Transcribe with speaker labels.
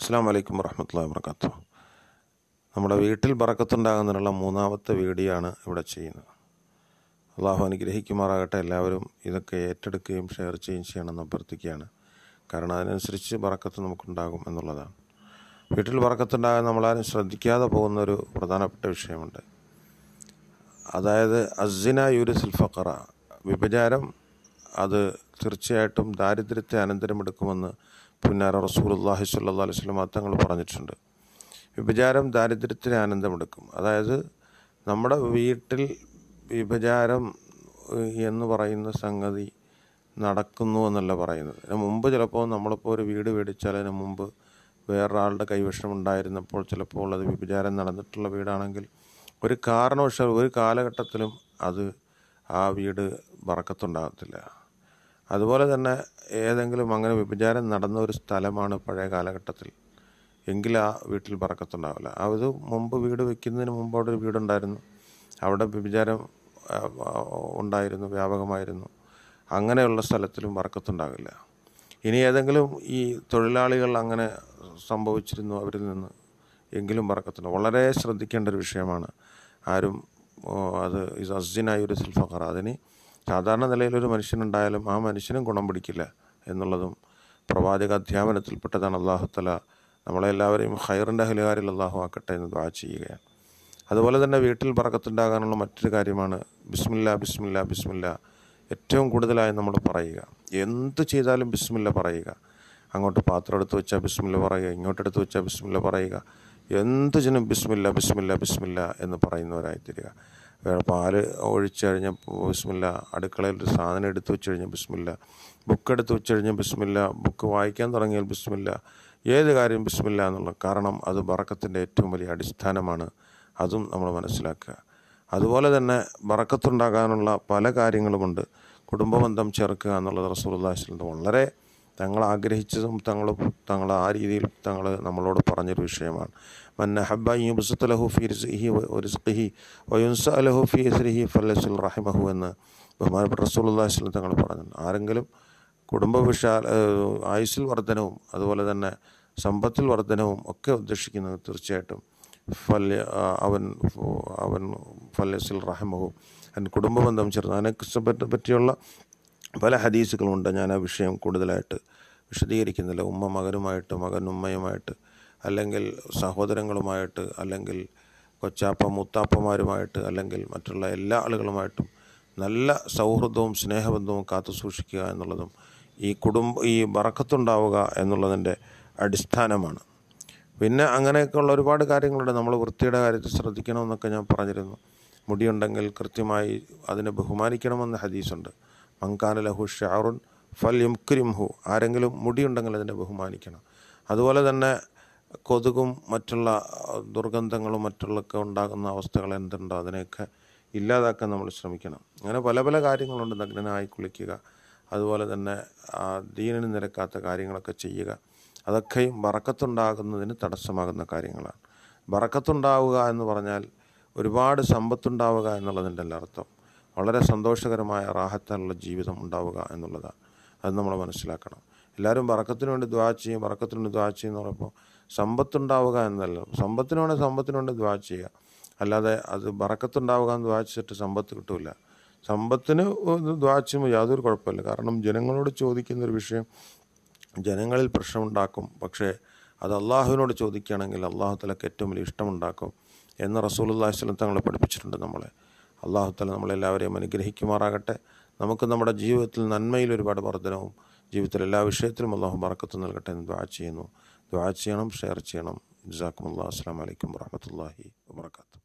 Speaker 1: അസ്സാം വലൈക്കും വരഹമുല്ലാ വർക്കത്തു നമ്മുടെ വീട്ടിൽ പറക്കത്തുണ്ടാകുന്നതിനുള്ള മൂന്നാമത്തെ വീഡിയോ ആണ് ഇവിടെ ചെയ്യുന്നത് അള്ളാഹു അനുഗ്രഹിക്കുമാറാകട്ടെ എല്ലാവരും ഇതൊക്കെ ഏറ്റെടുക്കുകയും ഷെയർ ചെയ്യുകയും ചെയ്യണമെന്ന് അഭ്യർത്ഥിക്കുകയാണ് കാരണം അതിനനുസരിച്ച് പറക്കത്ത് നമുക്കുണ്ടാകും എന്നുള്ളതാണ് വീട്ടിൽ പറക്കത്തുണ്ടാകാൻ നമ്മളാരും ശ്രദ്ധിക്കാതെ പോകുന്ന ഒരു പ്രധാനപ്പെട്ട വിഷയമുണ്ട് അതായത് അസിന യൂരിസിൽ ഫക്കറ വിഭചാരം അത് തീർച്ചയായിട്ടും ദാരിദ്ര്യത്തെ അനന്തരമെടുക്കുമെന്ന് പുന്നാര റസൂലുല്ലാഹി സല്ലാ അലൈഹി സ്വലം തങ്ങൾ പറഞ്ഞിട്ടുണ്ട് വിഭചാരം ദാരിദ്ര്യത്തിന് ആനന്ദമെടുക്കും അതായത് നമ്മുടെ വീട്ടിൽ വിഭചാരം എന്ന് പറയുന്ന സംഗതി നടക്കുന്നു എന്നല്ല പറയുന്നത് അതിന് മുമ്പ് ചിലപ്പോൾ നമ്മളിപ്പോൾ ഒരു വീട് മേടിച്ചാൽ അതിന് മുമ്പ് വേറൊരാളുടെ കൈവശം ഉണ്ടായിരുന്നപ്പോൾ ചിലപ്പോൾ അത് വിഭചാരം നടന്നിട്ടുള്ള വീടാണെങ്കിൽ ഒരു കാരണവശാൽ ഒരു കാലഘട്ടത്തിലും അത് ആ വീട് വറക്കത്തുണ്ടാകത്തില്ല അതുപോലെ തന്നെ ഏതെങ്കിലും അങ്ങനെ വ്യഭിചാരം നടന്ന ഒരു സ്ഥലമാണ് പഴയ കാലഘട്ടത്തിൽ എങ്കിൽ ആ വീട്ടിൽ പറക്കത്തുണ്ടാവില്ല അത് മുമ്പ് വീട് വയ്ക്കുന്നതിന് മുമ്പ് അവിടെ ഒരു വീടുണ്ടായിരുന്നു അവിടെ വ്യഭിചാരം ഉണ്ടായിരുന്നു വ്യാപകമായിരുന്നു അങ്ങനെയുള്ള സ്ഥലത്തിലും വറക്കത്തുണ്ടാകില്ല ഇനി ഏതെങ്കിലും ഈ തൊഴിലാളികൾ അങ്ങനെ സംഭവിച്ചിരുന്നു അവരിൽ നിന്ന് എങ്കിലും വറക്കത്തുണ്ട് വളരെ ശ്രദ്ധിക്കേണ്ട ഒരു വിഷയമാണ് ആരും അത് ഇസജിനായി ഒരു സിൽഫഖർ അതിന് സാധാരണ നിലയിലൊരു മനുഷ്യനുണ്ടായാലും ആ മനുഷ്യനും ഗുണം പിടിക്കില്ല എന്നുള്ളതും പ്രവാചക അധ്യാപനത്തിൽപ്പെട്ടതാണ് അള്ളാഹുത്തല നമ്മളെല്ലാവരെയും ഹൈറിൻ്റെ ഹലുകാരിൽ അള്ളാഹു ആക്കട്ടെ എന്ന് ദ്വാ ചെയ്യുകയാണ് അതുപോലെ തന്നെ വീട്ടിൽ പറക്കത്തുണ്ടാകാനുള്ള മറ്റൊരു കാര്യമാണ് ബിസ്മില്ല ബിസ്മില്ല ബിസ്മില്ല ഏറ്റവും കൂടുതലായി നമ്മൾ പറയുക എന്ത് ചെയ്താലും ബിസ്മില്ല പറയുക അങ്ങോട്ട് പാത്രം എടുത്ത് വെച്ചാൽ ബിസ്മില്ല പറയുക ഇങ്ങോട്ട് എടുത്ത് വെച്ചാൽ ബിസ്മില്ല പറയുക എന്തിനും ബിസ്മില്ല ബിസ്മില്ല ബിസ്മില്ല എന്ന് പറയുന്നവരായി തരിക പാല് പാൽ കഴിഞ്ഞാൽ ബിസ്മില്ല അടുക്കളയിൽ ഒരു സാധനം എടുത്തു വെച്ച് കഴിഞ്ഞാൽ ബിസ്മില്ല ബുക്ക് എടുത്തു വെച്ച് കഴിഞ്ഞാൽ ബിസ്മില്ല ബുക്ക് വായിക്കാൻ തുടങ്ങിയാൽ ബിസ്മില്ല ഏത് കാര്യം ബിസ്മില്ല എന്നുള്ള കാരണം അത് ബറക്കത്തിൻ്റെ ഏറ്റവും വലിയ അടിസ്ഥാനമാണ് അതും നമ്മൾ മനസ്സിലാക്കുക അതുപോലെ തന്നെ ബറക്കത്തുണ്ടാകാനുള്ള പല കാര്യങ്ങളുമുണ്ട് കുടുംബബന്ധം ചേർക്കുക എന്നുള്ളത് റസൂർ അള്ളാഹിസ്ലിൻ്റെ വളരെ തങ്ങൾ ആഗ്രഹിച്ചതും തങ്ങൾ തങ്ങൾ ആ രീതിയിൽ തങ്ങൾ നമ്മളോട് പറഞ്ഞൊരു വിഷയമാണ് റഹിമഹു എന്ന് ബഹുമാനപ്പെട്ട റസൂലുള്ളാഹിസ്ലം തങ്ങൾ പറഞ്ഞു ആരെങ്കിലും കുടുംബ വിശാല ആയുസിൽ വർധനവും അതുപോലെ തന്നെ സമ്പത്തിൽ വർധനവും ഒക്കെ ഉദ്ദേശിക്കുന്നത് തീർച്ചയായിട്ടും ഫല്യ അവൻ അവൻ ഫല്യസിൽ റഹമഹു അവൻ കുടുംബബന്ധം ചേർന്ന് അതിനെ പറ്റിയുള്ള പല ഹദീസുകളുണ്ട് ഞാൻ ആ വിഷയം കൂടുതലായിട്ട് വിശദീകരിക്കുന്നില്ല ഉമ്മ മകനുമായിട്ട് മകൻ ഉമ്മയുമായിട്ട് അല്ലെങ്കിൽ സഹോദരങ്ങളുമായിട്ട് അല്ലെങ്കിൽ കൊച്ചാപ്പ മുത്താപ്പമാരുമായിട്ട് അല്ലെങ്കിൽ മറ്റുള്ള എല്ലാ ആളുകളുമായിട്ടും നല്ല സൗഹൃദവും സ്നേഹബന്ധവും കാത്തു സൂക്ഷിക്കുക എന്നുള്ളതും ഈ കുടുംബ ഈ വറക്കത്തുണ്ടാവുക എന്നുള്ളതിൻ്റെ അടിസ്ഥാനമാണ് പിന്നെ അങ്ങനെയൊക്കെയുള്ള ഒരുപാട് കാര്യങ്ങളുണ്ട് നമ്മൾ വൃത്തിയുടെ കാര്യത്തിൽ ശ്രദ്ധിക്കണമെന്നൊക്കെ ഞാൻ പറഞ്ഞിരുന്നു മുടിയുണ്ടെങ്കിൽ കൃത്യമായി അതിനെ ബഹുമാനിക്കണമെന്ന് ഹദീസുണ്ട് മങ്കാന ലഹു ഷാറുൻ ഫൽ ക്രിംഹു ആരെങ്കിലും മുടിയുണ്ടെങ്കിൽ അതിനെ ബഹുമാനിക്കണം അതുപോലെ തന്നെ കൊതുകും മറ്റുള്ള ദുർഗന്ധങ്ങളും മറ്റുള്ളൊക്കെ ഉണ്ടാകുന്ന അവസ്ഥകൾ എന്തുണ്ടോ അതിനെയൊക്കെ ഇല്ലാതാക്കാൻ നമ്മൾ ശ്രമിക്കണം അങ്ങനെ പല പല കാര്യങ്ങളുണ്ട് നഗ്നനായി കുളിക്കുക അതുപോലെ തന്നെ ദീനന് നിരക്കാത്ത കാര്യങ്ങളൊക്കെ ചെയ്യുക അതൊക്കെയും വറക്കത്തുണ്ടാകുന്നതിന് തടസ്സമാകുന്ന കാര്യങ്ങളാണ് വറക്കത്തുണ്ടാവുക എന്ന് പറഞ്ഞാൽ ഒരുപാട് സമ്പത്തുണ്ടാവുക എന്നുള്ളതിൻ്റെ അല്ല അർത്ഥം വളരെ സന്തോഷകരമായ റാഹത്തിനുള്ള ജീവിതം ഉണ്ടാവുക എന്നുള്ളതാണ് അത് നമ്മൾ മനസ്സിലാക്കണം എല്ലാവരും വറക്കത്തിന് വേണ്ടി ദ്വാ ചെയ്യും വറക്കത്തിന് വേണ്ടി ദ്വാ ചെയ്യുന്ന പറയുമ്പോൾ സമ്പത്തുണ്ടാവുക എന്നല്ല സമ്പത്തിന് വേണ്ടി സമ്പത്തിന് വേണ്ടി ദ്വാ ചെയ്യുക അല്ലാതെ അത് വറക്കത്തുണ്ടാവുക എന്ന് ദ്വാ സമ്പത്ത് കിട്ടില്ല സമ്പത്തിന് ദ്വാ ചെയ്യുമ്പോൾ യാതൊരു കുഴപ്പമില്ല കാരണം ജനങ്ങളോട് ചോദിക്കുന്ന ഒരു വിഷയം ജനങ്ങളിൽ പ്രശ്നമുണ്ടാക്കും പക്ഷേ അത് അള്ളാഹുവിനോട് ചോദിക്കുകയാണെങ്കിൽ അള്ളാഹു തലക്ക് ഏറ്റവും വലിയ ഇഷ്ടമുണ്ടാക്കും എന്ന് റസൂൽ അള്ളാഹു സ്വലം തങ്ങളെ പഠിപ്പിച്ചിട്ടുണ്ട് നമ്മളെ അള്ളാഹുത്തല നമ്മളെല്ലാവരെയും അനുഗ്രഹിക്കുമാറാകട്ടെ നമുക്ക് നമ്മുടെ ജീവിതത്തിൽ നന്മയിൽ ഒരുപാട് വർധനവും ജീവിതത്തിൽ എല്ലാ വിഷയത്തിലും അള്ളാഹു ബറക്കത്ത് നൽകട്ടെ എന്ന് ദ്വാ ചെയ്യുന്നു ദ്വാ ചെയ്യണം ഷെയർ ചെയ്യണം ജസാക്കും അള്ളാഹ് അസ്സാം വലൈക്കും വാഹമത്തല്ലാഹി വാത്തു